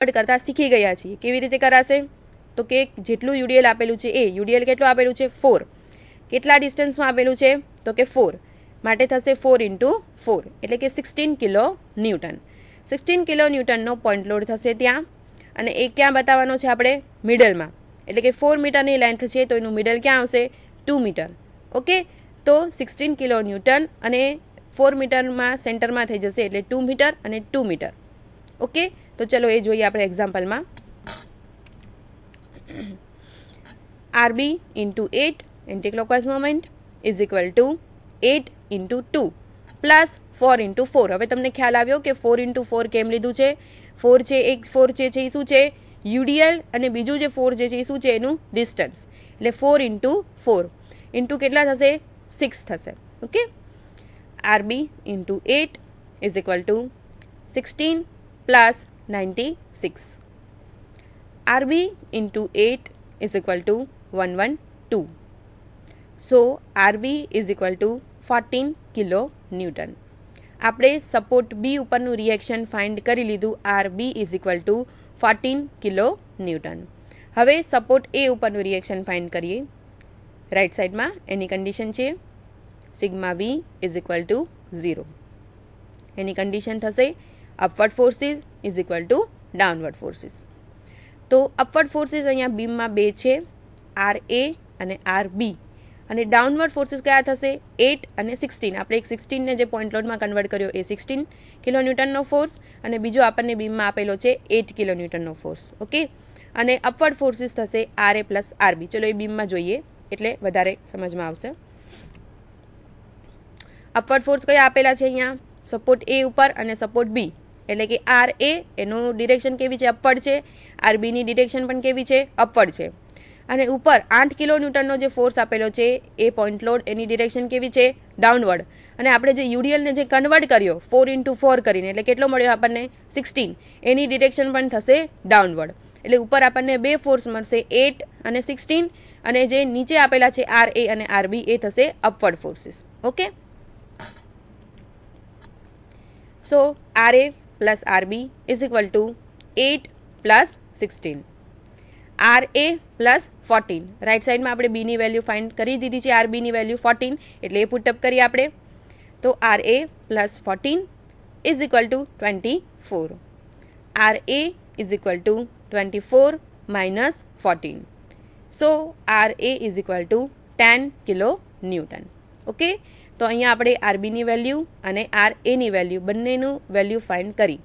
કરતા શીખી ગયા છીએ કેવી રીતે કરાશે તો કે જેટલું યુડીએલ આપેલું છે એ યુડીએલ કેટલું આપેલું છે ફોર કેટલા ડિસ્ટન્સમાં આપેલું છે તો કે ફોર માટે થશે ફોર ઇન્ટુ ફોર એટલે કે sixteen kilo newton sixteen kilo ન્યૂટનનો પોઈન્ટ લોડ થશે ત્યાં અને એ ક્યાં બતાવવાનો છે આપણે મિડલમાં એટલે કે ફોર મીટરની લેન્થ છે તો એનું મિડલ ક્યાં આવશે ટુ મીટર ઓકે તો સિક્સટીન કિલો ન્યૂટન અને ફોર મીટરમાં સેન્ટરમાં થઈ જશે એટલે ટુ મીટર અને ટુ મીટર ઓકે તો ચલો એ જોઈએ આપણે એક્ઝામ્પલમાં RB into eight anticlockwise moment is equal to eight into two plus four into four હવે તમને ખ્યાલ આવ્યો કે ફોર ઇન્ટુ ફોર કેમ લીધું છે ફોર છે એક ફોર છે એ શું છે યુડીએલ અને બીજું જે ફોર જે છે એ શું છે એનું ડિસ્ટન્સ એટલે ફોર ઇન્ટુ ફોર ઇન્ટુ કેટલા થશે સિક્સ થશે okay RB into eight is equal to sixteen plus 96. RB into 8 is equal to 112. So, RB is equal to 14 kilo Newton. આપણે સપોર્ટ બી ઉપરનું રિએક્શન ફાઇન્ડ કરી લીધું R B is equal to fourteen kilo newton હવે support A ઉપરનું reaction find કરીએ right સાઈડમાં એની condition છે sigma B is equal to zero એની કન્ડિશન થશે upward forces is equal to downward forces તો અપવર્ડ ફોર્સિસ અહીંયા બીમમાં બે છે આર એ અને આર બી અને ડાઉનવર્ડ ફોર્સિસ કયા થશે એટ અને સિક્સટીન આપણે એક સિક્સટીનને જે પોઈન્ટ લોડમાં કન્વર્ટ કર્યો એ સિક્સટીન કિલો ન્યૂટનનો ફોર્સ અને બીજો આપણને બીમમાં આપેલો છે એટ કિલો ન્યૂટનનો ફોર્સ ઓકે અને અપવર્ડ ફોર્સિસ થશે આર એ પ્લસ આરબી ચલો એ બીમમાં જોઈએ એટલે વધારે સમજમાં આવશે અપવર્ડ ફોર્સ કયા આપેલા છે અહીંયા સપોર્ટ એ ઉપર અને સપોર્ટ બી એટલે કે આર એ એનું ડિરેક્શન કેવી છે અપવર્ડ છે આર બીની ડિરેક્શન પણ કેવી છે અપવર્ડ છે અને ઉપર આઠ કિલો ન્યૂટનનો જે ફોર્સ આપેલો છે એ પોઈન્ટ લોડ એની ડિરેક્શન કેવી છે ડાઉનવર્ડ અને આપણે જે યુડીએલને જે કન્વર્ટ કર્યો ફોર ઇન્ટુ ફોર કરીને એટલે કેટલો મળ્યો આપણને સિક્સટીન એની ડિરેક્શન પણ થશે ડાઉનવર્ડ એટલે ઉપર આપણને બે ફોર્સ મળશે એટ અને સિક્સટીન અને જે નીચે આપેલા છે આર એ અને આર બી એ થશે upward forces okay so R A plus RB is equal to eight plus sixteen R A plus fourteen right સાઈડમાં આપણે બીની વેલ્યુ ફાઇન્ડ કરી દીધી છે આર બીની વેલ્યુ ફોર્ટીન એટલે એ પુટઅપ કરીએ આપણે તો R A plus fourteen is equal to twenty four R A is equal to twenty four minus fourteen so R A is equal to ten kilo newton okay તો અહીંયા આપણે આરબીની value અને R એની value બંનેનું value find કરી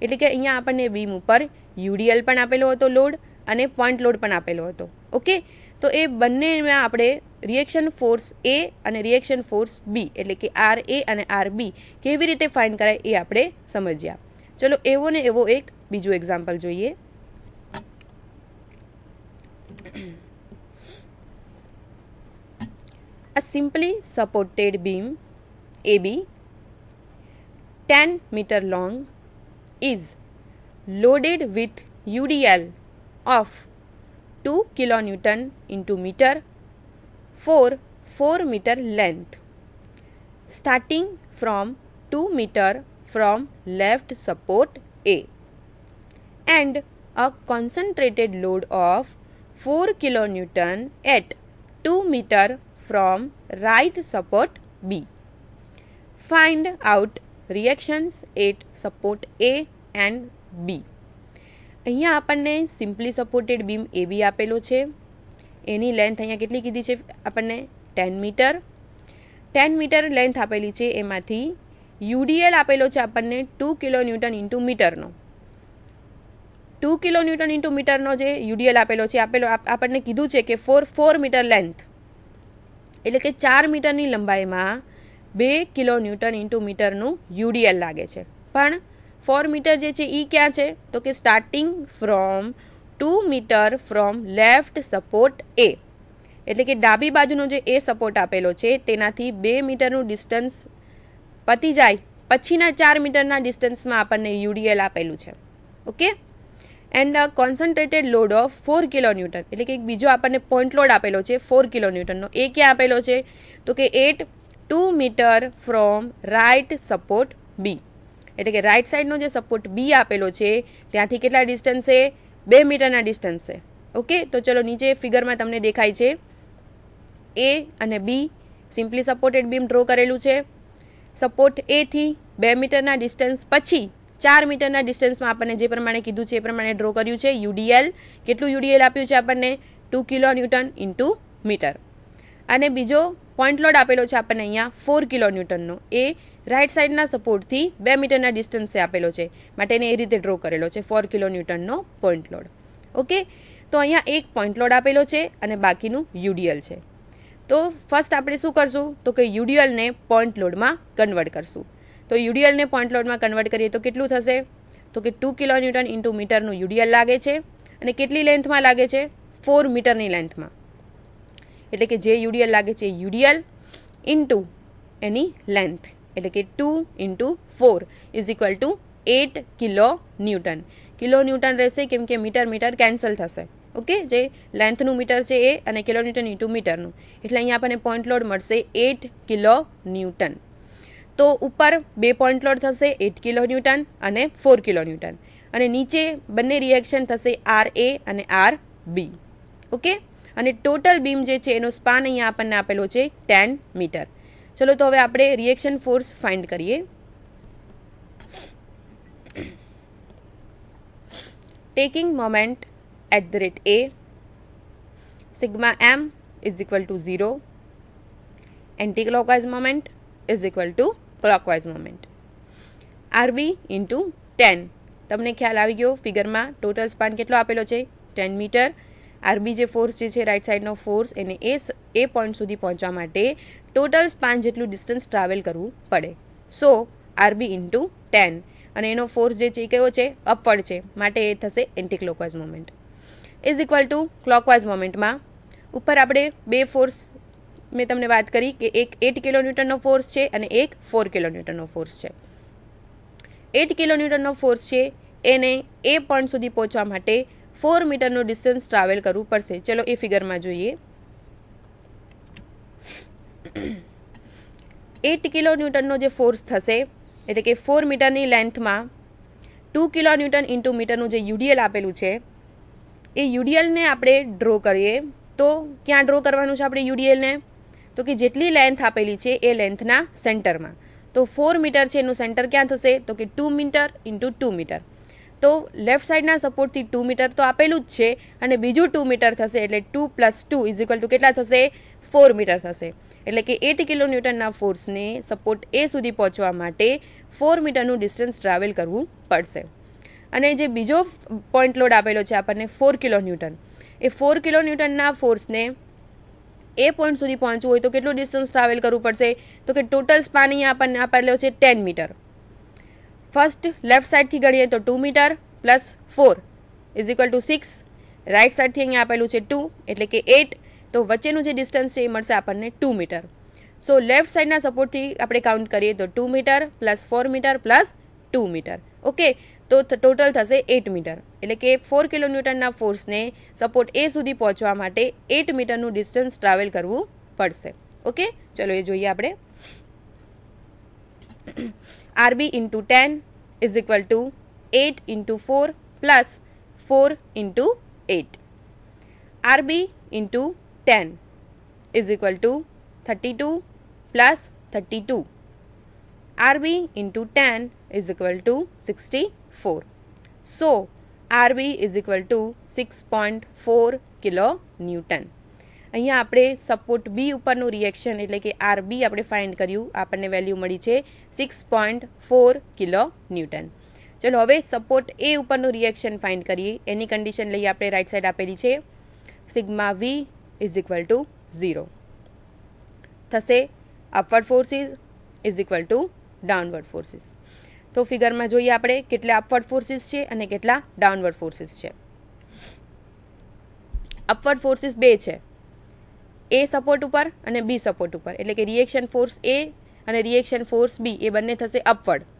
એટલે કે અહીંયા આપણને બીમ ઉપર યુડીએલ પણ આપેલો હતો લોડ અને પોઈન્ટ લોડ પણ આપેલો હતો ઓકે તો એ બંનેમાં આપણે રિએક્શન ફોર્સ એ અને રિએક્શન ફોર્સ બી એટલે કે આર એ અને આર બી કેવી રીતે ફાઇન્ડ કરાય એ આપણે સમજ્યા ચલો એવો ને એવો એક બીજું એક્ઝામ્પલ જોઈએ a simply supported beam AB 10 meter long is loaded with UDL of 2 kilonewton into meter for 4 meter length starting from 2 meter from left support A and a concentrated load of 4 kilonewton at 2 meter from right support B. Find out reactions at support A and B. અહીંયા આપણને simply supported beam A B આપેલો છે એની length અહીંયા કેટલી કીધી છે આપણને ten metre ten metre length આપેલી છે એમાંથી યુડીએલ આપેલો છે આપણને ટુ કિલો ન્યૂટન ઇન્ટુ મીટરનો ટુ કિલો ન્યૂટન ઇન્ટુ મીટરનો જે યુડીએલ આપેલો છે આપેલો આપણને કીધું છે કે ફોર ફોર મીટર લેન્થ એટલે કે ચાર મીટરની લંબાઈમાં બે કિલો ન્યૂટન ઇન્ટુ મીટરનું યુડીએલ લાગે છે પણ ફોર મીટર જે છે એ ક્યાં છે તો કે starting from two metre from left support A એટલે કે ડાબી બાજુનો જે એ સપોર્ટ આપેલો છે તેનાથી બે મીટરનું ડિસ્ટન્સ પતી જાય પછીના ચાર મીટરના ડિસ્ટન્સમાં આપણને યુડીએલ આપેલું છે okay and a concentrated load of four kilo newton એટલે કે એક બીજો આપણને પોઈન્ટ લોડ આપેલો છે ફોર કિલો ન્યૂટનનો એ ક્યાં આપેલો છે તો કે at two metre from right support B એટલે કે રાઇટ સાઈડનો જે સપોર્ટ બી આપેલો છે ત્યાંથી કેટલા ડિસ્ટન્સ ડિસ્ટન્સે બે મીટરના ડિસ્ટન્સે ઓકે તો ચલો નીચે ફિગરમાં તમને દેખાય છે એ અને B simply supported beam draw કરેલું છે સપોર્ટ એથી બે મીટરના ડિસ્ટન્સ પછી ચાર મીટરના ડિસ્ટન્સમાં આપણને જે પ્રમાણે કીધું છે એ પ્રમાણે ડ્રો કર્યું છે યુડીએલ કેટલું યુડીએલ આપ્યું છે આપણને two kilo newton into metre અને બીજો પોઈન્ટ લોડ આપેલો છે આપણને અહીંયા ફોર કિલો ન્યૂટનનો એ રાઇટ સાઈડના સપોર્ટથી બે મીટરના ડિસ્ટન્સે આપેલો છે માટે એને એ રીતે ડ્રો કરેલો છે ફોર કિલો ન્યૂટનનો પોઈન્ટ લોડ ઓકે તો અહીંયા એક પોઈન્ટ લોડ આપેલો છે અને બાકીનું યુડીએલ છે તો ફર્સ્ટ આપણે શું કરશું તો કે યુડીએલને પોઈન્ટ લોડમાં કન્વર્ટ કરશું તો યુડીએલને પોઈન્ટ લોડમાં કન્વર્ટ કરીએ તો કેટલું થશે તો કે ટુ કિલો ન્યૂટન ઇન્ટુ મીટરનું યુડીએલ લાગે છે અને કેટલી લેન્થમાં લાગે છે ફોર મીટરની લેન્થમાં એટલે કે જે યુડીએલ લાગે છે યુડીએલ ઇન્ટુ એની લેન્થ એટલે કે two into four is equal to eight kilo newton kilo newton રહેશે કેમ કે મીટર મીટર કેન્સલ થશે ઓકે જે લેન્થનું મીટર છે એ અને કિલો ન્યૂટન ઇન્ટુ મીટરનું એટલે અહીંયા આપણને પોઈન્ટ લોડ મળશે એટ કિલો ન્યૂટન તો ઉપર બે પોઈન્ટ લોડ થશે એટ કિલો ન્યૂટન અને ફોર કિલો ન્યૂટન અને નીચે બંને રિએક્શન થશે આર એ અને આર બી ઓકે અને ટોટલ બીમ જે છે એનો સ્પાન અહીંયા આપણને આપેલો છે ટેન મીટર ચલો તો હવે આપણે રિએક્શન ફોર્સ ફાઇન્ડ કરીએ taking moment at the rate A sigma m is equal to 0 anticlockwise moment is equal to clockwise moment R B into ten તમને ખ્યાલ આવી ગયો ફિગરમાં ટોટલ સ્પાન કેટલો આપેલો છે ટેન મીટર આરબી જે ફોર્સ જે છે રાઇટ સાઇડનો ફોર્સ એને એ એ પોઈન્ટ સુધી પહોંચવા માટે ટોટલ સ્પાન જેટલું ડિસ્ટન્સ ટ્રાવેલ કરવું પડે સો આરબી ઇન્ટુ ટેન અને એનો ફોર્સ જે છે એ કયો છે અપવર્ડ છે માટે એ થશે anticlockwise moment is equal to clockwise મોમેન્ટમાં ઉપર આપણે બે ફોર્સ મેં તમને વાત કરી કે એક એટ કિલોન્યુટનનો ફોર્સ છે અને એક ફોર કિલોન્યુટનનો ફોર્સ છે એટ કિલોન્યુટનનો ફોર્સ છે એને એ પોઈન્ટ સુધી પહોંચવા માટે ફોર મીટરનું ડિસ્ટન્સ ટ્રાવેલ કરવું પડશે ચલો એ ફિગરમાં જોઈએ એટ કિલોન્યુટનનો જે ફોર્સ થશે એટલે કે ફોર મીટરની લેન્થમાં ટુ કિલોન્યુટન ઇન્ટુ મીટરનું જે યુડીએલ આપેલું છે એ યુડીએલને આપણે ડ્રો કરીએ તો ક્યાં ડ્રો કરવાનું છે આપણે યુડીએલને તો કે જેટલી લેન્થ આપેલી છે એ લેન્થના સેન્ટરમાં તો ફોર મીટર છે એનું સેન્ટર ક્યાં થશે તો કે two metre into two metre તો લેફ્ટ સાઈડના સપોર્ટથી ટુ મીટર તો આપેલું જ છે અને બીજું ટુ મીટર થશે એટલે two plus two is equal to કેટલા થશે ફોર મીટર થશે એટલે કે એટ કિલો ન્યૂટનના ફોર્સને સપોર્ટ એ સુધી પહોંચવા માટે ફોર મીટરનું ડિસ્ટન્સ ટ્રાવેલ કરવું પડશે અને જે બીજો પોઈન્ટ લોડ આપેલો છે આપણને ફોર કિલો ન્યૂટન એ ફોર કિલો ન્યૂટનના ફોર્સને એ પોઈન્ટ સુધી પહોંચવું હોય તો કેટલું ડિસ્ટન્સ ટ્રાવેલ કરવું પડશે તો કે ટોટલ સ્પાન અહીંયા આપણને આપેલો છે ટેન મીટર ફર્સ્ટ લેફ્ટ સાઈડથી ગણીએ તો two metre plus four is equal to six right સાઈડથી અહીંયા આપેલું છે ટુ એટલે કે એટ તો વચ્ચેનું જે ડિસ્ટન્સ છે એ મળશે આપણને ટુ મીટર સો લેફ્ટ સાઈડના સપોર્ટથી આપણે કાઉન્ટ કરીએ તો two metre plus four metre plus two metre okay તો ટોટલ થશે એટ મીટર એટલે કે ફોર કિલોમીટરના ફોર્સને સપોર્ટ એ સુધી પહોંચવા માટે એટ મીટરનું ડિસ્ટન્સ ટ્રાવેલ કરવું પડશે ઓકે ચલો એ જોઈએ આપણે R B into ten is equal to eight into four plus four into eight R B into ten is equal to thirty two plus thirty two RB into 10 is equal to 64. So, RB is equal to 6.4 kilo newton અહીંયા આપણે support B ઉપરનું reaction એટલે કે RB આપણે find કર્યું આપણને value મળી છે six point four kilo newton ચલો હવે સપોર્ટ એ ઉપરનું રિએક્શન ફાઇન્ડ કરીએ એની કન્ડિશન લઈએ આપણે રાઇટ સાઈડ આપેલી છે sigma V is equal to zero થશે upward forces is equal to downward forces તો ફિગરમાં જોઈએ આપણે કેટલા અપવર્ડ ફોર્સિસ છે અને કેટલા ડાઉનવર્ડ ફોર્સિસ છે અપવર્ડ ફોર્સિસ બે છે એ સપોર્ટ ઉપર અને બી સપોર્ટ ઉપર એટલે કે રિએક્શન ફોર્સ એ અને રિએક્શન ફોર્સ બી એ બંને થશે અપવર્ડ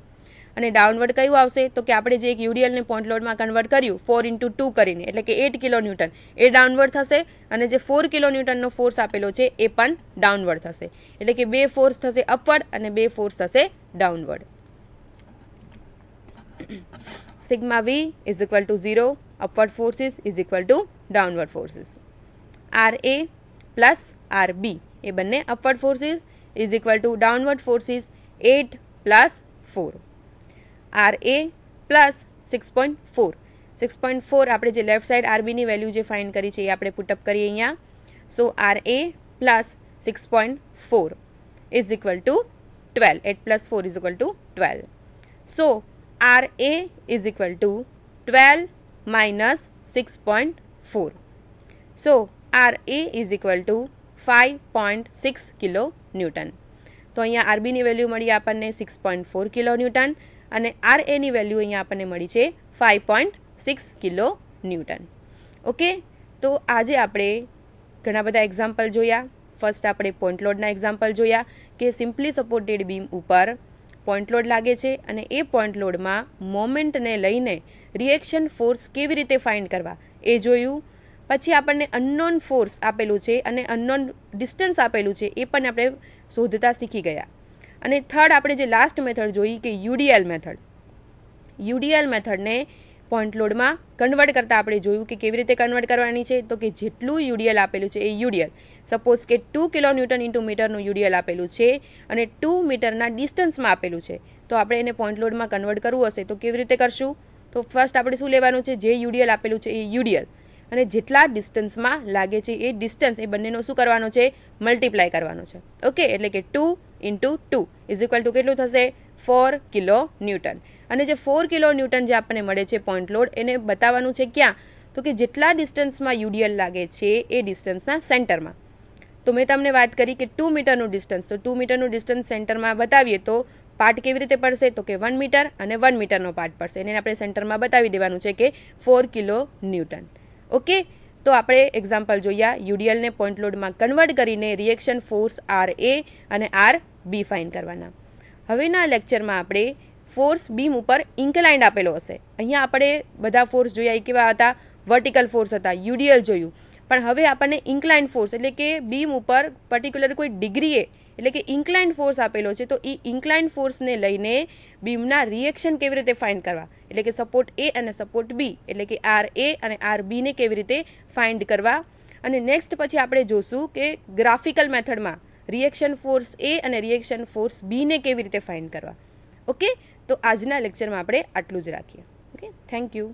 અને ડાઉનવર્ડ કયું આવશે તો કે આપણે જે એક યુરિયલને પોઈન્ટ લોડમાં કન્વર્ટ કર્યું ફોર ઇન્ટુ ટુ કરીને એટલે કે એટ કિલો ન્યૂટન એ ડાઉનવર્ડ થશે અને જે ફોર કિલો ન્યૂટનનો ફોર્સ આપેલો છે એ પણ ડાઉનવર્ડ થશે એટલે કે બે ફોર્સ થશે અપવર્ડ અને બે ફોર્સ થશે downward sigma V is equal to zero upward forces is equal to downward forces R A plus R B એ બંને upward forces is equal to downward forces eight plus four R A plus six point four six point four આપણે જે left side આરબીની value જે find કરી છે એ આપણે પુટઅપ કરીએ અહીંયા so R A plus six point four is equal to twelve at plus four is equal to twelve so R A is equal to twelve minus six point four so R A is equal to five point six kilo newton તો અહીંયા આરબીની value મળી આપણને six point four kilo newton અને R એની value અહીંયા આપણને મળી છે five point six kilo newton okay તો આજે આપણે ઘણા બધા એક્ઝામ્પલ જોયા ફર્સ્ટ આપણે પોઈન્ટ લોડના એક્ઝામ્પલ જોયા કે સિમ્પલી સપોર્ટેડ બીમ ઉપર પોઈન્ટ લોડ લાગે છે અને એ પોઈન્ટ લોડમાં મોમેન્ટને લઈને રિએક્શન ફોર્સ કેવી રીતે ફાઇન્ડ કરવા એ જોયું પછી આપણને અનનોન ફોર્સ આપેલું છે અને અનનોન ડિસ્ટન્સ આપેલું છે એ પણ આપણે શોધતા શીખી ગયા અને થર્ડ આપણે જે લાસ્ટ મેથડ જોઈ કે યુડીએલ મેથડ યુડીએલ મેથડને પોઈન્ટ લોડમાં કન્વર્ટ કરતાં આપણે જોયું કે કેવી રીતે કન્વર્ટ કરવાની છે તો કે જેટલું યુડીએલ આપેલું છે એ યુડીએલ સપોઝ કે ટુ કિલો ન્યૂટન ઇન્ટુ મીટરનું યુડીએલ આપેલું છે અને ટુ મીટરના ડિસ્ટન્સમાં આપેલું છે તો આપણે એને પોઈન્ટ લોડમાં કન્વર્ટ કરવું હશે તો કેવી રીતે કરશું તો ફર્સ્ટ આપણે શું લેવાનું છે જે યુડીએલ આપેલું છે એ યુડીએલ અને જેટલા ડિસ્ટન્સમાં લાગે છે એ ડિસ્ટન્સ એ બંનેનો શું કરવાનો છે મલ્ટીપ્લાય કરવાનો છે ઓકે એટલે કે two into two is equal to કેટલું થશે ફોર કિલો ન્યૂટન અને જે ફોર કિલો ન્યૂટન જે આપણને મળે છે પોઈન્ટ લોડ એને બતાવવાનું છે ક્યાં તો કે જેટલા ડિસ્ટન્સમાં યુડીએલ લાગે છે એ ડિસ્ટન્સના સેન્ટરમાં તો મેં તમને વાત કરી કે ટુ મીટરનું ડિસ્ટન્સ તો ટુ મીટરનું ડિસ્ટન્સ સેન્ટરમાં બતાવીએ તો પાર્ટ કેવી રીતે પડશે તો કે વન મીટર અને વન મીટરનો પાર્ટ પડશે એને આપણે સેન્ટરમાં બતાવી દેવાનું છે કે ફોર કિલો ન્યૂટન ઓકે તો આપણે એક્ઝામ્પલ જોયા યુડીએલને પોઈન્ટ લોડમાં કન્વર્ટ કરીને રિએક્શન ફોર્સ આર એ અને આર બી ફાઇન કરવાના હવેના લેક્ચરમાં આપણે ફોર્સ બીમ ઉપર ઇન્કલાઇન્ડ આપેલો હશે અહીંયા આપણે બધા ફોર્સ જોયા એ કેવા હતા વર્ટિકલ ફોર્સ હતા યુડીએલ જોયું પણ હવે આપણને ઇન્કલાઇન ફોર્સ એટલે કે બીમ ઉપર પર્ટિક્યુલર કોઈ ડિગ્રીએ એટલે કે ઇન્ક્લાઇન ફોર્સ આપેલો છે તો એ ઇન્ક્લાઇન ફોર્સને લઈને બીમના રિએક્શન કેવી રીતે ફાઇન્ડ કરવા એટલે કે સપોર્ટ એ અને સપોર્ટ બી એટલે કે આર એ અને આર બીને કેવી રીતે ફાઇન્ડ કરવા અને નેક્સ્ટ પછી આપણે જોશું કે ગ્રાફિકલ મેથડમાં રિએક્શન ફોર્સ એ અને રિએક્શન ફોર્સ બીને કેવી રીતે ફાઇન્ડ કરવા ઓકે તો આજના લેક્ચરમાં આપણે આટલું જ રાખીએ ઓકે થેન્ક યુ